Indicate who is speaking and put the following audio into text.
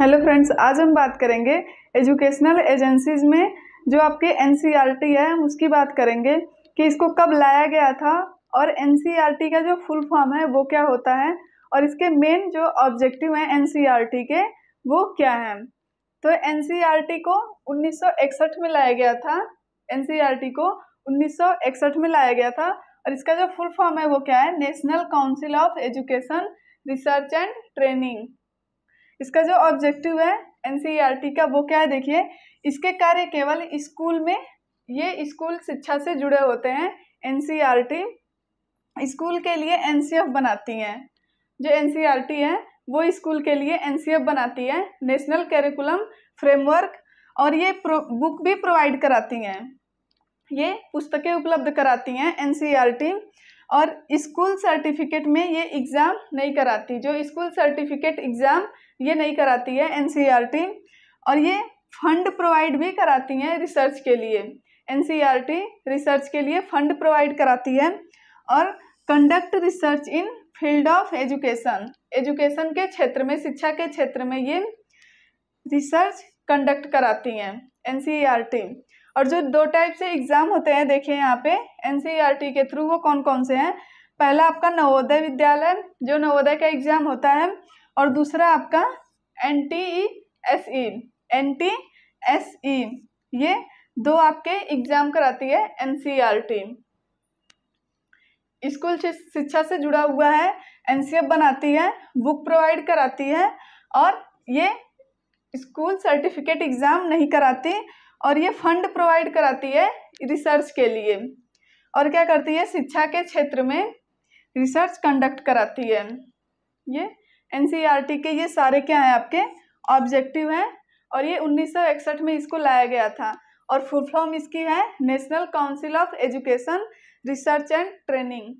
Speaker 1: hello friends आज हम बात करेंगे एजुकेशनल एजेंसीज में जो आपके एन है हम उसकी बात करेंगे कि इसको कब लाया गया था और एन का जो फुल फॉर्म है वो क्या होता है और इसके मेन जो ऑब्जेक्टिव हैं एन के वो क्या हैं तो एन को 1961 में लाया गया था एन को 1961 में लाया गया था और इसका जो फुल फॉर्म है वो क्या है National Council of Education Research and Training इसका जो ऑब्जेक्टिव है एन e का वो क्या है देखिए इसके कार्य केवल स्कूल में ये स्कूल शिक्षा से जुड़े होते हैं एन e स्कूल के लिए एन बनाती हैं जो एन e है वो स्कूल के लिए एन बनाती है नेशनल कैरिकुलम फ्रेमवर्क और ये बुक भी प्रोवाइड कराती हैं ये पुस्तकें उपलब्ध कराती हैं एन और स्कूल सर्टिफिकेट में ये एग्ज़ाम नहीं कराती जो स्कूल सर्टिफिकेट एग्ज़ाम ये नहीं कराती है एन e और ये फंड प्रोवाइड भी कराती हैं रिसर्च के लिए एन रिसर्च e के लिए फंड प्रोवाइड कराती है और conduct research in field of education education के क्षेत्र में शिक्षा के क्षेत्र में ये रिसर्च कंडक्ट कराती हैं एन और जो दो टाइप से एग्ज़ाम होते हैं देखिए यहाँ पे एन e के थ्रू वो कौन कौन से हैं पहला आपका नवोदय विद्यालय जो नवोदय का एग्ज़ाम होता है और दूसरा आपका N T E S E N T S E ये दो आपके एग्ज़ाम कराती है एन e स्कूल शिक्षा से जुड़ा हुआ है एन e बनाती है बुक प्रोवाइड कराती है और ये स्कूल सर्टिफिकेट एग्ज़ाम नहीं कराती और ये फंड प्रोवाइड कराती है रिसर्च के लिए और क्या करती है शिक्षा के क्षेत्र में रिसर्च कंडक्ट कराती है ये एन e के ये सारे क्या हैं आपके ऑब्जेक्टिव हैं और ये 1961 में इसको लाया गया था और फुल फॉर्म इसकी है National Council of Education Research and training